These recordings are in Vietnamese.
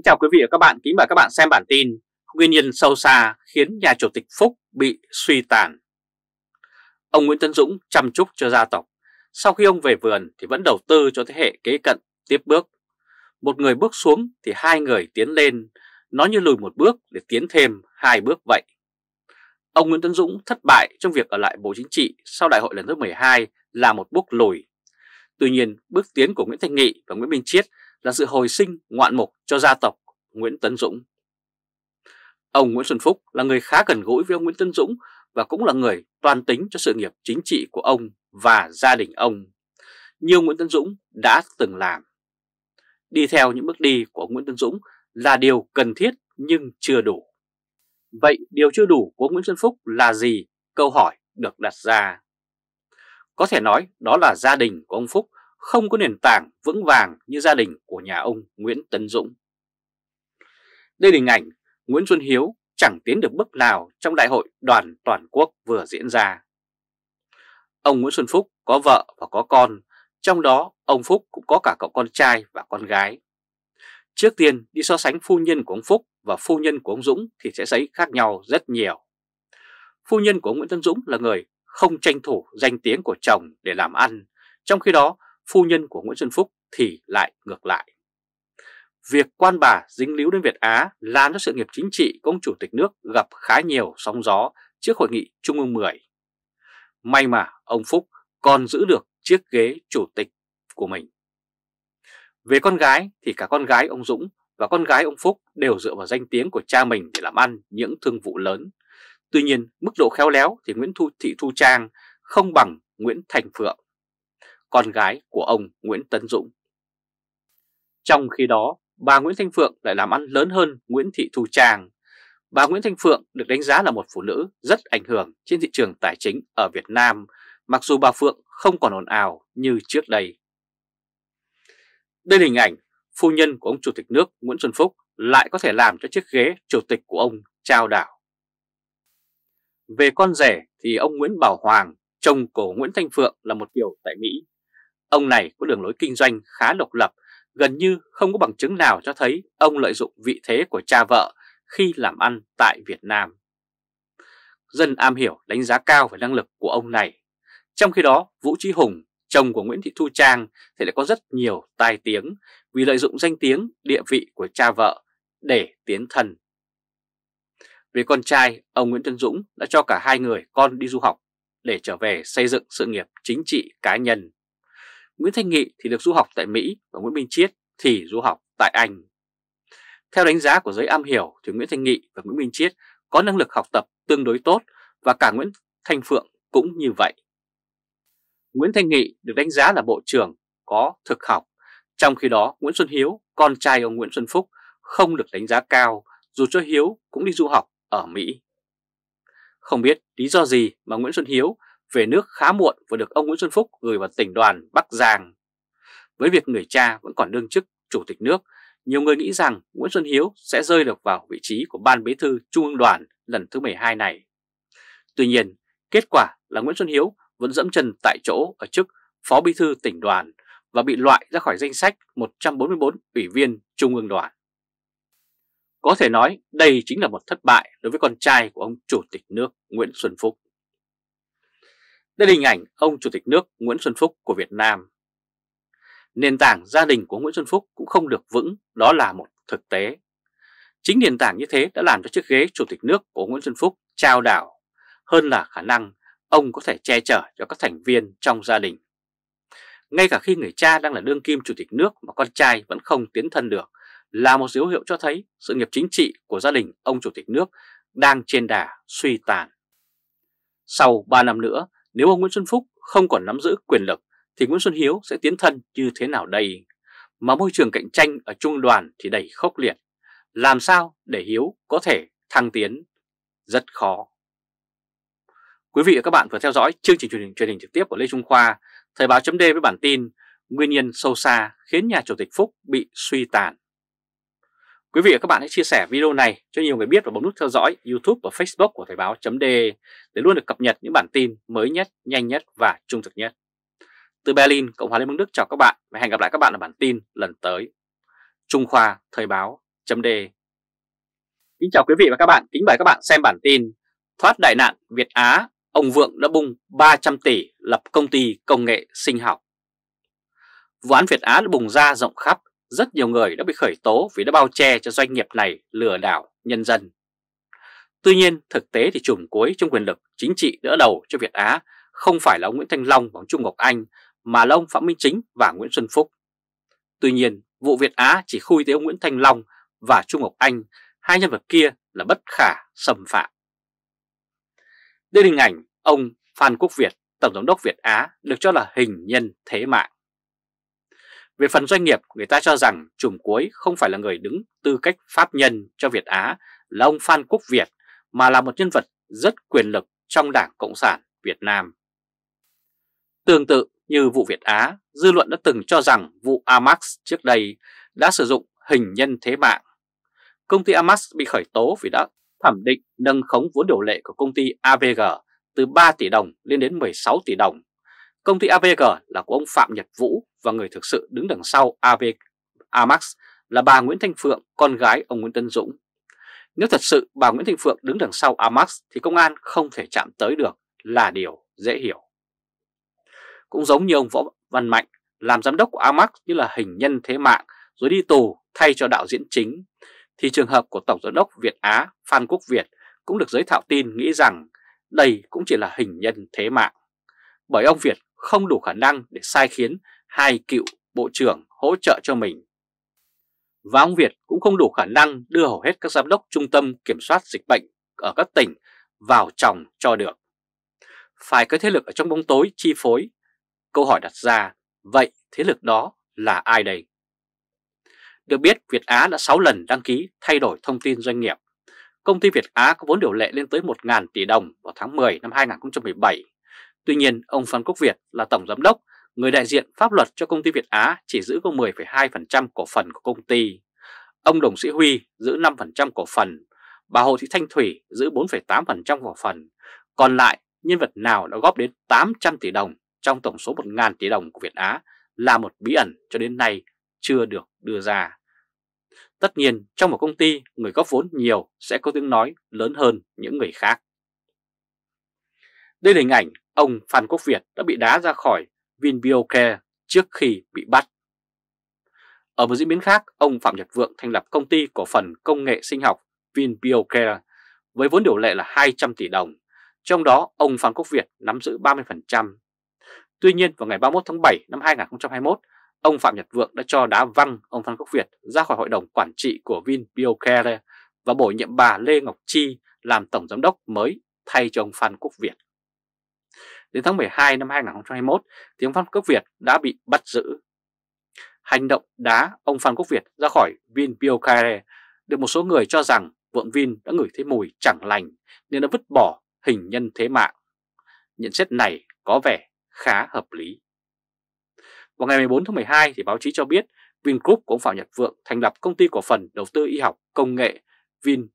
Kính chào quý vị và các bạn, kính mời các bạn xem bản tin Nguyên nhân sâu xa khiến nhà chủ tịch Phúc bị suy tàn Ông Nguyễn Tấn Dũng chăm chúc cho gia tộc Sau khi ông về vườn thì vẫn đầu tư cho thế hệ kế cận tiếp bước Một người bước xuống thì hai người tiến lên Nó như lùi một bước để tiến thêm hai bước vậy Ông Nguyễn Tấn Dũng thất bại trong việc ở lại Bộ Chính trị sau đại hội lần thứ 12 là một bước lùi Tuy nhiên bước tiến của Nguyễn Thanh Nghị và Nguyễn Minh Chiết là sự hồi sinh ngoạn mục cho gia tộc Nguyễn Tấn Dũng. Ông Nguyễn Xuân Phúc là người khá gần gũi với ông Nguyễn Tấn Dũng và cũng là người toàn tính cho sự nghiệp chính trị của ông và gia đình ông. Nhiều Nguyễn Tấn Dũng đã từng làm. Đi theo những bước đi của Nguyễn Tấn Dũng là điều cần thiết nhưng chưa đủ. Vậy điều chưa đủ của Nguyễn Xuân Phúc là gì? Câu hỏi được đặt ra. Có thể nói đó là gia đình của ông Phúc không có nền tảng vững vàng như gia đình của nhà ông Nguyễn Tấn Dũng. Đây là hình ảnh Nguyễn Xuân Hiếu chẳng tiến được bước nào trong đại hội đoàn toàn quốc vừa diễn ra. Ông Nguyễn Xuân Phúc có vợ và có con, trong đó ông Phúc cũng có cả cậu con trai và con gái. Trước tiên đi so sánh phu nhân của ông Phúc và phu nhân của ông Dũng thì sẽ thấy khác nhau rất nhiều. Phu nhân của ông Nguyễn Tân Dũng là người không tranh thủ danh tiếng của chồng để làm ăn, trong khi đó phu nhân của Nguyễn Xuân Phúc thì lại ngược lại. Việc quan bà dính líu đến Việt Á làm cho sự nghiệp chính trị của ông chủ tịch nước gặp khá nhiều sóng gió trước hội nghị Trung ương 10. May mà ông Phúc còn giữ được chiếc ghế chủ tịch của mình. Về con gái thì cả con gái ông Dũng và con gái ông Phúc đều dựa vào danh tiếng của cha mình để làm ăn những thương vụ lớn. Tuy nhiên, mức độ khéo léo thì Nguyễn Thu Thị Thu Trang không bằng Nguyễn Thành Phượng con gái của ông Nguyễn Tấn Dũng. Trong khi đó, bà Nguyễn Thanh Phượng lại làm ăn lớn hơn Nguyễn Thị Thu Trang. Bà Nguyễn Thanh Phượng được đánh giá là một phụ nữ rất ảnh hưởng trên thị trường tài chính ở Việt Nam, mặc dù bà Phượng không còn ồn ào như trước đây. Đây là hình ảnh phu nhân của ông Chủ tịch nước Nguyễn Xuân Phúc lại có thể làm cho chiếc ghế chủ tịch của ông trao đảo. Về con rể thì ông Nguyễn Bảo Hoàng, chồng của Nguyễn Thanh Phượng là một kiểu tại Mỹ. Ông này có đường lối kinh doanh khá độc lập, gần như không có bằng chứng nào cho thấy ông lợi dụng vị thế của cha vợ khi làm ăn tại Việt Nam. Dân am hiểu đánh giá cao về năng lực của ông này. Trong khi đó, Vũ Trí Hùng, chồng của Nguyễn Thị Thu Trang thì lại có rất nhiều tai tiếng vì lợi dụng danh tiếng, địa vị của cha vợ để tiến thân. Về con trai, ông Nguyễn Tân Dũng đã cho cả hai người con đi du học để trở về xây dựng sự nghiệp chính trị cá nhân. Nguyễn Thanh Nghị thì được du học tại Mỹ và Nguyễn Minh Chiết thì du học tại Anh. Theo đánh giá của giới am hiểu thì Nguyễn Thanh Nghị và Nguyễn Minh Chiết có năng lực học tập tương đối tốt và cả Nguyễn Thanh Phượng cũng như vậy. Nguyễn Thanh Nghị được đánh giá là bộ trưởng có thực học, trong khi đó Nguyễn Xuân Hiếu, con trai ông Nguyễn Xuân Phúc, không được đánh giá cao dù cho Hiếu cũng đi du học ở Mỹ. Không biết lý do gì mà Nguyễn Xuân Hiếu về nước khá muộn và được ông Nguyễn Xuân Phúc gửi vào tỉnh đoàn Bắc Giang. Với việc người cha vẫn còn đương chức chủ tịch nước, nhiều người nghĩ rằng Nguyễn Xuân Hiếu sẽ rơi được vào vị trí của ban bí thư Trung ương đoàn lần thứ 12 này. Tuy nhiên, kết quả là Nguyễn Xuân Hiếu vẫn dẫm chân tại chỗ ở chức phó bí thư tỉnh đoàn và bị loại ra khỏi danh sách 144 ủy viên Trung ương đoàn. Có thể nói đây chính là một thất bại đối với con trai của ông chủ tịch nước Nguyễn Xuân Phúc. Đây là hình ảnh ông Chủ tịch nước Nguyễn Xuân Phúc của Việt Nam. Nền tảng gia đình của Nguyễn Xuân Phúc cũng không được vững, đó là một thực tế. Chính nền tảng như thế đã làm cho chiếc ghế Chủ tịch nước của Nguyễn Xuân Phúc trao đảo, hơn là khả năng ông có thể che chở cho các thành viên trong gia đình. Ngay cả khi người cha đang là đương kim chủ tịch nước mà con trai vẫn không tiến thân được là một dấu hiệu cho thấy sự nghiệp chính trị của gia đình ông chủ tịch nước đang trên đà suy tàn. Sau 3 năm nữa, nếu ông Nguyễn Xuân Phúc không còn nắm giữ quyền lực thì Nguyễn Xuân Hiếu sẽ tiến thân như thế nào đây? Mà môi trường cạnh tranh ở trung đoàn thì đầy khốc liệt. Làm sao để Hiếu có thể thăng tiến? Rất khó. Quý vị và các bạn vừa theo dõi chương trình truyền hình, truyền hình trực tiếp của Lê Trung Khoa, Thời báo D với bản tin Nguyên nhân sâu xa khiến nhà chủ tịch Phúc bị suy tàn Quý vị và các bạn hãy chia sẻ video này cho nhiều người biết và bấm nút theo dõi YouTube và Facebook của Thời báo.de để luôn được cập nhật những bản tin mới nhất, nhanh nhất và trung thực nhất. Từ Berlin, Cộng hòa Liên bang Đức chào các bạn và hẹn gặp lại các bạn ở bản tin lần tới. Trung Khoa Thời báo.de Kính chào quý vị và các bạn, kính mời các bạn xem bản tin Thoát đại nạn Việt Á, ông Vượng đã bung 300 tỷ lập công ty công nghệ sinh học. Vụ án Việt Á đã bùng ra rộng khắp rất nhiều người đã bị khởi tố vì đã bao che cho doanh nghiệp này lừa đảo nhân dân. Tuy nhiên, thực tế thì chùm cuối trong quyền lực chính trị đỡ đầu cho Việt Á không phải là ông Nguyễn Thanh Long và ông Trung Ngọc Anh, mà là ông Phạm Minh Chính và Nguyễn Xuân Phúc. Tuy nhiên, vụ Việt Á chỉ khui tới ông Nguyễn Thanh Long và Trung Ngọc Anh, hai nhân vật kia là bất khả xâm phạm. Đây là hình ảnh ông Phan Quốc Việt, Tổng giám đốc Việt Á, được cho là hình nhân thế mạng. Về phần doanh nghiệp, người ta cho rằng trùm cuối không phải là người đứng tư cách pháp nhân cho Việt Á là ông Phan Quốc Việt, mà là một nhân vật rất quyền lực trong Đảng Cộng sản Việt Nam. Tương tự như vụ Việt Á, dư luận đã từng cho rằng vụ Amax trước đây đã sử dụng hình nhân thế mạng. Công ty Amax bị khởi tố vì đã thẩm định nâng khống vốn điều lệ của công ty AVG từ 3 tỷ đồng lên đến 16 tỷ đồng Công ty AVG là của ông Phạm Nhật Vũ và người thực sự đứng đằng sau AV Amax là bà Nguyễn Thanh Phượng, con gái ông Nguyễn Tân Dũng. Nếu thật sự bà Nguyễn Thanh Phượng đứng đằng sau Amax thì công an không thể chạm tới được là điều dễ hiểu. Cũng giống như ông Võ Văn Mạnh làm giám đốc của Amax như là hình nhân thế mạng rồi đi tù thay cho đạo diễn chính, thì trường hợp của Tổng giám đốc Việt Á Phan Quốc Việt cũng được giới thạo tin nghĩ rằng đây cũng chỉ là hình nhân thế mạng. Bởi ông Việt không đủ khả năng để sai khiến hai cựu bộ trưởng hỗ trợ cho mình. Và ông Việt cũng không đủ khả năng đưa hầu hết các giám đốc trung tâm kiểm soát dịch bệnh ở các tỉnh vào chồng cho được. Phải có thế lực ở trong bóng tối chi phối. Câu hỏi đặt ra, vậy thế lực đó là ai đây? Được biết Việt Á đã 6 lần đăng ký thay đổi thông tin doanh nghiệp. Công ty Việt Á có vốn điều lệ lên tới 1.000 tỷ đồng vào tháng 10 năm 2017 Tuy nhiên, ông Phan Quốc Việt là tổng giám đốc, người đại diện pháp luật cho công ty Việt Á chỉ giữ có 10,2% cổ phần của công ty. Ông Đồng Sĩ Huy giữ 5% cổ phần, bà Hồ Thị Thanh Thủy giữ 4,8% cổ phần. Còn lại, nhân vật nào đã góp đến 800 tỷ đồng trong tổng số 1.000 tỷ đồng của Việt Á là một bí ẩn cho đến nay chưa được đưa ra. Tất nhiên, trong một công ty, người góp vốn nhiều sẽ có tiếng nói lớn hơn những người khác. Đây là hình ảnh ông Phan Quốc Việt đã bị đá ra khỏi VinBioCare trước khi bị bắt. Ở một diễn biến khác, ông Phạm Nhật Vượng thành lập công ty cổ phần công nghệ sinh học VinBioCare với vốn điều lệ là 200 tỷ đồng, trong đó ông Phan Quốc Việt nắm giữ 30%. Tuy nhiên, vào ngày 31 tháng 7 năm 2021, ông Phạm Nhật Vượng đã cho đá văng ông Phan Quốc Việt ra khỏi hội đồng quản trị của VinBioCare và bổ nhiệm bà Lê Ngọc Chi làm tổng giám đốc mới thay cho ông Phan Quốc Việt. Đến tháng 12 năm 2021 thì ông Phan Quốc Việt đã bị bắt giữ. Hành động đá ông Phan Quốc Việt ra khỏi Vinpearl được một số người cho rằng vượng Vin đã ngửi thấy mùi chẳng lành nên đã vứt bỏ hình nhân thế mạng. Nhận xét này có vẻ khá hợp lý. Vào ngày 14 tháng 12 thì báo chí cho biết Vingroup của ông Phạm Nhật Vượng thành lập công ty cổ phần đầu tư y học công nghệ Vin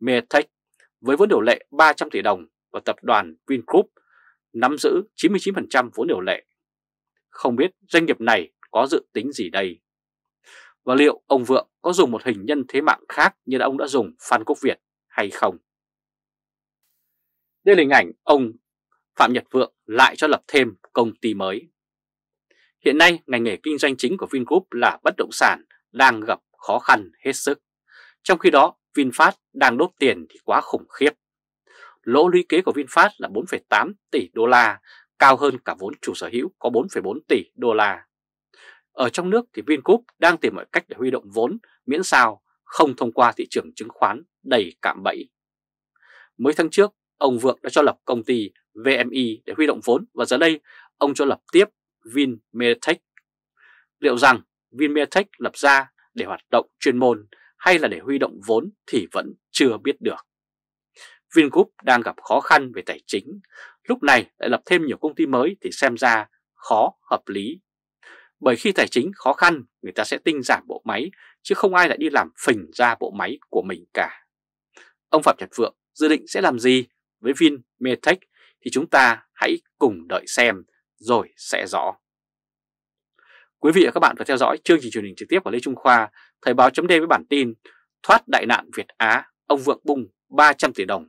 Medtech với vốn điều lệ 300 tỷ đồng và tập đoàn Vingroup nắm giữ 99% vốn điều lệ. Không biết doanh nghiệp này có dự tính gì đây? Và liệu ông Vượng có dùng một hình nhân thế mạng khác như ông đã dùng Phan Quốc Việt hay không? Đây là hình ảnh ông Phạm Nhật Vượng lại cho lập thêm công ty mới. Hiện nay, ngành nghề kinh doanh chính của Vingroup là bất động sản đang gặp khó khăn hết sức. Trong khi đó, VinFast đang đốt tiền thì quá khủng khiếp lỗ lũy kế của VinFast là 4,8 tỷ đô la, cao hơn cả vốn chủ sở hữu có 4,4 tỷ đô la. Ở trong nước thì Vingroup đang tìm mọi cách để huy động vốn miễn sao không thông qua thị trường chứng khoán đầy cạm bẫy. Mới tháng trước, ông Vượng đã cho lập công ty VMI e để huy động vốn và giờ đây ông cho lập tiếp VinMedtech. Liệu rằng VinMedtech lập ra để hoạt động chuyên môn hay là để huy động vốn thì vẫn chưa biết được. Vingroup đang gặp khó khăn về tài chính, lúc này lại lập thêm nhiều công ty mới thì xem ra khó hợp lý. Bởi khi tài chính khó khăn, người ta sẽ tinh giảm bộ máy, chứ không ai lại đi làm phình ra bộ máy của mình cả. Ông Phạm Nhật Vượng dự định sẽ làm gì với Vinmetech thì chúng ta hãy cùng đợi xem rồi sẽ rõ. Quý vị và các bạn vừa theo dõi chương trình truyền hình trực tiếp của Lê Trung Khoa, Thời báo chấm với bản tin Thoát đại nạn Việt Á, ông Vượng bung 300 tỷ đồng